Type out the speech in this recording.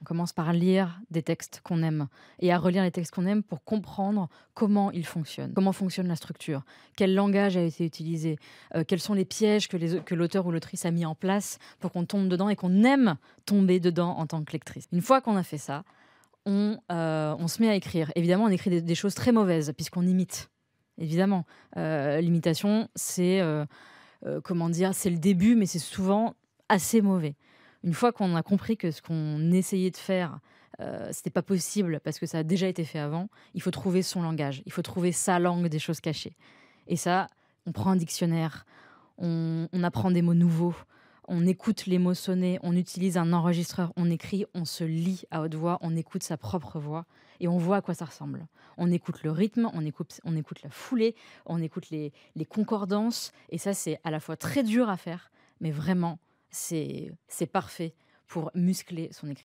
On commence par lire des textes qu'on aime et à relire les textes qu'on aime pour comprendre comment ils fonctionnent, comment fonctionne la structure, quel langage a été utilisé, euh, quels sont les pièges que, l'auteur ou l'autrice a mis en place pour qu'on tombe dedans et qu'on aime tomber dedans en tant que lectrice. Une fois qu'on a fait ça, on, euh, se met à écrire. Évidemment, on écrit des, choses très mauvaises puisqu'on imite. Évidemment, euh, l'imitation, c'est comment dire, c'est le début, mais c'est souvent assez mauvais une fois qu'on a compris que ce qu'on essayait de faire, euh, c'était pas possible parce que ça a déjà été fait avant, il faut trouver son langage, il faut trouver sa langue des choses cachées. Et ça, on prend un dictionnaire, on, apprend des mots nouveaux, on écoute les mots sonner, on utilise un enregistreur, on écrit, on se lit à haute voix, on écoute sa propre voix et on voit à quoi ça ressemble. On écoute le rythme, on écoute, la foulée, on écoute les concordances et ça c'est à la fois très dur à faire, mais vraiment, c'est parfait pour muscler son écriture.